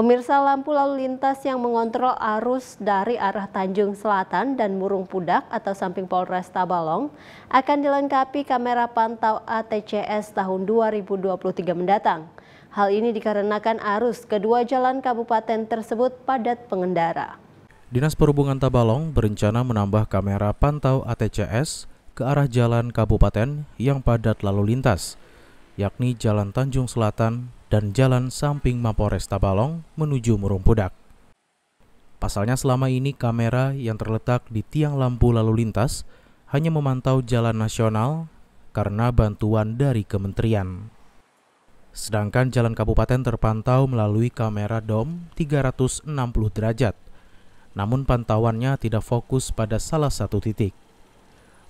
Pemirsa lampu lalu lintas yang mengontrol arus dari arah Tanjung Selatan dan Murung Pudak atau samping Polres Tabalong akan dilengkapi kamera pantau ATCS tahun 2023 mendatang. Hal ini dikarenakan arus kedua jalan kabupaten tersebut padat pengendara. Dinas Perhubungan Tabalong berencana menambah kamera pantau ATCS ke arah jalan kabupaten yang padat lalu lintas, yakni Jalan Tanjung Selatan dan jalan samping Mapores Tabalong menuju Murumpudak. Pasalnya selama ini kamera yang terletak di tiang lampu lalu lintas hanya memantau jalan nasional karena bantuan dari kementerian. Sedangkan jalan kabupaten terpantau melalui kamera DOM 360 derajat, namun pantauannya tidak fokus pada salah satu titik.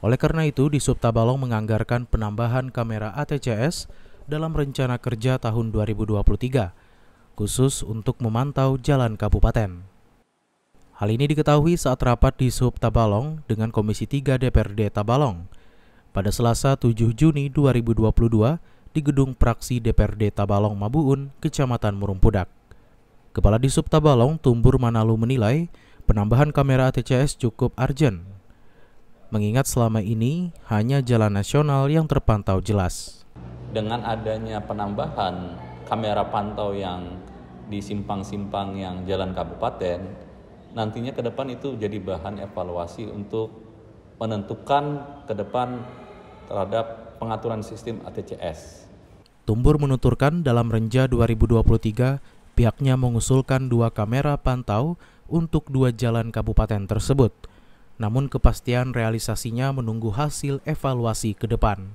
Oleh karena itu, di Subtabalong menganggarkan penambahan kamera ATCS dalam rencana kerja tahun 2023, khusus untuk memantau jalan kabupaten. Hal ini diketahui saat rapat di Sub Tabalong dengan Komisi 3 DPRD Tabalong pada Selasa 7 Juni 2022 di Gedung Praksi DPRD Tabalong Mabuun, Kecamatan Murumpudak. Kepala di Disub Tabalong Tumbur Manalu menilai penambahan kamera ATCS cukup urgent mengingat selama ini hanya jalan nasional yang terpantau jelas dengan adanya penambahan kamera pantau yang di simpang-simpang yang jalan kabupaten, nantinya ke depan itu jadi bahan evaluasi untuk menentukan ke depan terhadap pengaturan sistem ATCS. Tumbur menuturkan dalam Renja 2023, pihaknya mengusulkan dua kamera pantau untuk dua jalan kabupaten tersebut. Namun kepastian realisasinya menunggu hasil evaluasi ke depan.